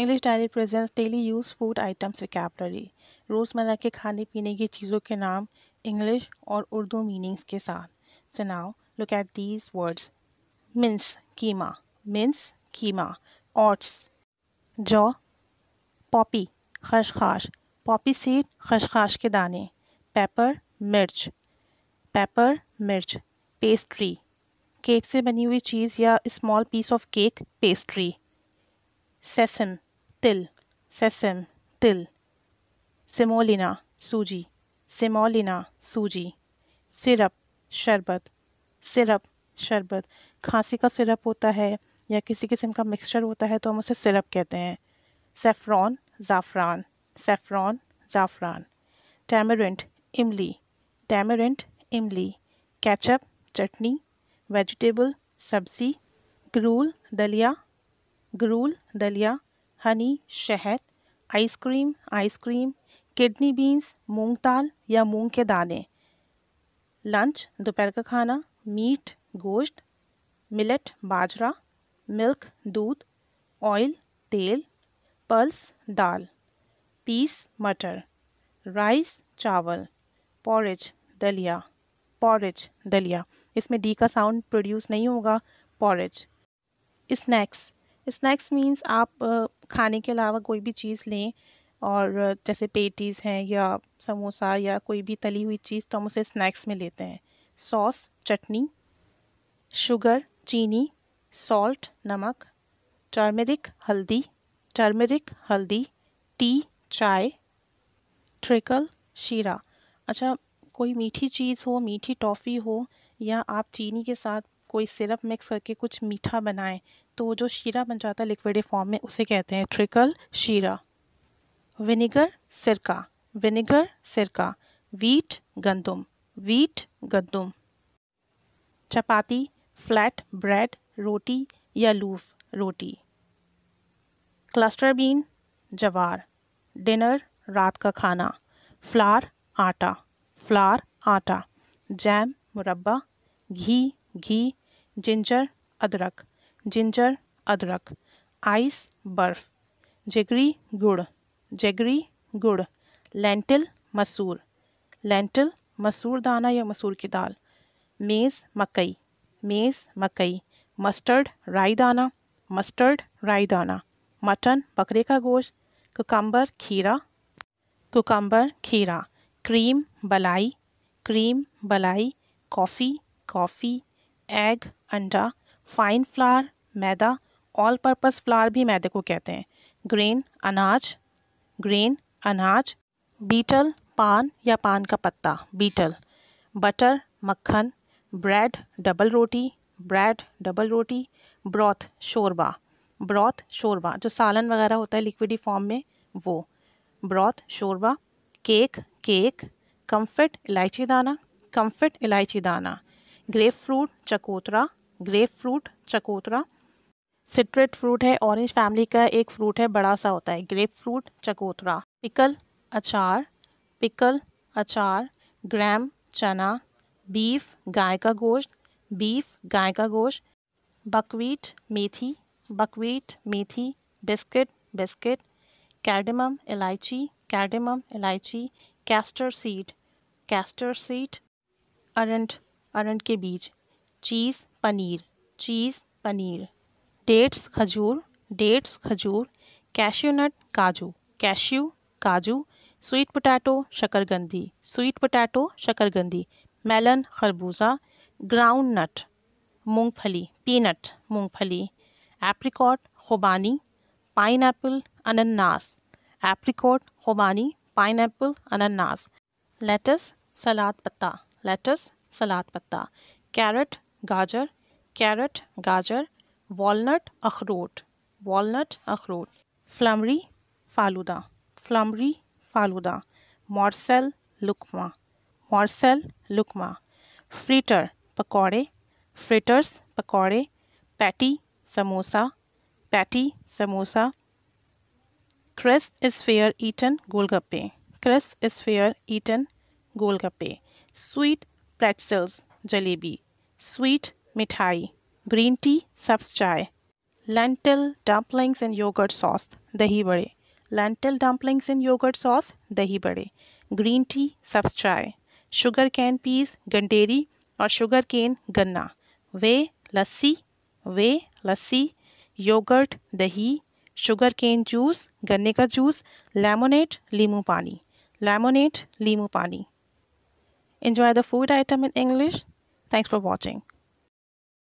English diary presents daily use food items vocabulary रोज़मर्रा के खाने पीने की चीज़ों के नाम इंग्लिश और उर्दू मीनिंग्स के साथ so now look at these words mince कीमा मिन्स कीमा ऑट्स जौ पॉपी खशखाश पॉपी सीड खशखाश के दाने पेपर मिर्च पेपर मिर्च पेस्ट्री केक से बनी हुई चीज़ या small piece of cake pastry sesame तिल सेसम तिल सेमोलिना सूजी सेमोलिना सूजी सिरप शरबत सिरप शरबत खांसी का सिरप होता है या किसी किस्म का मिक्सचर होता है तो हम उसे सिरप कहते हैं सेफ्रॉन ज़ाफ़रान सेफ्रॉन ज़ाफ़रान टैमरेंट इमली टैमरेंट इमली कैचअप चटनी वेजिटेबल सब्ज़ी ग्रूल दलिया ग्रूल दलिया हनी शहद आइसक्रीम आइसक्रीम किडनी बीन्स मूंग दाल या मूंग के दाने लंच दोपहर का खाना मीट गोश्त मिलेट बाजरा मिल्क दूध ऑयल तेल पल्स दाल पीस मटर राइस चावल पॉरेज दलिया पॉरेज दलिया इसमें डी का साउंड प्रोड्यूस नहीं होगा पॉरेज स्नैक्स स्नैक्स मीन्स आप खाने के अलावा कोई भी चीज़ लें और जैसे पेटीज़ हैं या समोसा या कोई भी तली हुई चीज़ तो हम उसे स्नैक्स में लेते हैं सॉस चटनी शुगर चीनी सॉल्ट नमक टर्मेरिक हल्दी टर्मेरिक हल्दी टी चाय ट्रिकल शीरा अच्छा कोई मीठी चीज़ हो मीठी टॉफ़ी हो या आप चीनी के साथ कोई सिरप मिक्स करके कुछ मीठा बनाएं तो जो शीरा बन जाता है लिक्विड फॉर्म में उसे कहते हैं ट्रिकल शीरा विनेगर सिरका विनेगर सिरका वीट गंदुम वीट गंदुम चपाती फ्लैट ब्रेड रोटी या लूफ रोटी क्लस्टर बीन जवार डिनर रात का खाना फ्लार आटा फ्लार आटा जैम मुरब्बा घी घी जिंजर अदरक जिंजर अदरक आइस बर्फ़ जेगरी गुड़ जेगरी गुड़ लेंटिल मसूर लेंटिल मसूर दाना या मसूर की दाल मेज़ मकई मेज़ मकई मस्टर्ड राई दाना मस्टर्ड राई दाना मटन बकरे का गोश्त कुकम्बर खीरा कुकम्बर खीरा क्रीम बलाई क्रीम बलाई कॉफ़ी कॉफ़ी एग अंडा फाइन फ्लावर मैदा ऑल पर्पस फ्लार भी मैदे को कहते हैं ग्रेन अनाज ग्रेन अनाज बीटल पान या पान का पत्ता बीटल बटर मक्खन ब्रेड डबल रोटी ब्रेड डबल रोटी ब्रॉथ शोरबा ब्रॉथ शोरबा जो सालन वगैरह होता है लिक्विडी फॉर्म में वो ब्रॉथ शोरबा केक केक कम्फर्ट इलायची दाना कम्फर्ट इलायची दाना ग्रेप फ्रूट चकोतरा ग्रेप फ्रूट चकोतरा सिट्रेट फ्रूट है ऑरेंज फैमिली का एक फ्रूट है बड़ा सा होता है ग्रेप फ्रूट चकोतरा पिकल अचार पिकल अचार ग्राम चना बीफ गाय का गोश्त बीफ गाय का गोश्त बकवीट मेथी बकवीट मेथी बिस्किट बिस्किट कैडमम इलायची कैडमम इलायची कैस्टर सीड कैस्टर सीड अरंट अरंट के बीज cheese paneer cheese paneer dates खजूर डेट्स खजूर कैश्यू नट काजू कैश्यू काजू स्वीट पोटैटो शकरगंदी स्वीट पोटैटो शकरगंदी मेलन खरबूजा ग्राउंड नट मूंगफली पीनट मूंगफली एप्रिकॉट खुबानी पाइन एप्पल अनन्नास एप्रिकॉट खुबानी पाइन एप्पल अनन्नास लेटस सलाद पत्ता लेटस सलाद पत्ता कैरट गाजर कैरट गाजर वॉलनट अखरोट वॉलनट अखरोट flummery falooda flummery falooda morsel लुकमा मॉर्सल लुकमा फ्रिटर पकौड़े फ्रिटर्स पकौड़े patty samosa patty samosa crisp sphere eaten golgappe crisp sphere eaten golgappe sweet pretzels jalebi sweet मिठाई ग्रीन टी सब्स चाय lentil dumplings and yogurt sauce dahi bade lentil dumplings and yogurt sauce dahi bade green tea सब्स चाय sugar cane piece गंडेरी और शुगर केन गन्ना whey lassi whey lassi yogurt दही sugar cane juice गन्ने का जूस लेमोनेट लीमू पानी लेमोनेट लीमू पानी enjoy the food item in English thanks for watching